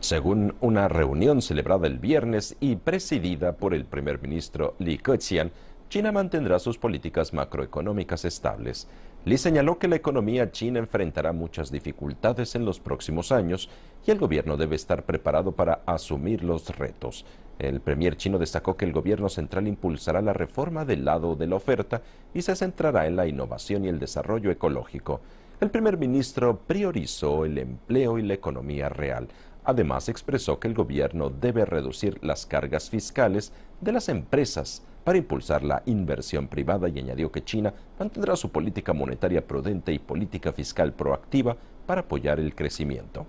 Según una reunión celebrada el viernes y presidida por el primer ministro Li Keqiang, China mantendrá sus políticas macroeconómicas estables. Li señaló que la economía china enfrentará muchas dificultades en los próximos años y el gobierno debe estar preparado para asumir los retos. El premier chino destacó que el gobierno central impulsará la reforma del lado de la oferta y se centrará en la innovación y el desarrollo ecológico. El primer ministro priorizó el empleo y la economía real, Además, expresó que el gobierno debe reducir las cargas fiscales de las empresas para impulsar la inversión privada y añadió que China mantendrá su política monetaria prudente y política fiscal proactiva para apoyar el crecimiento.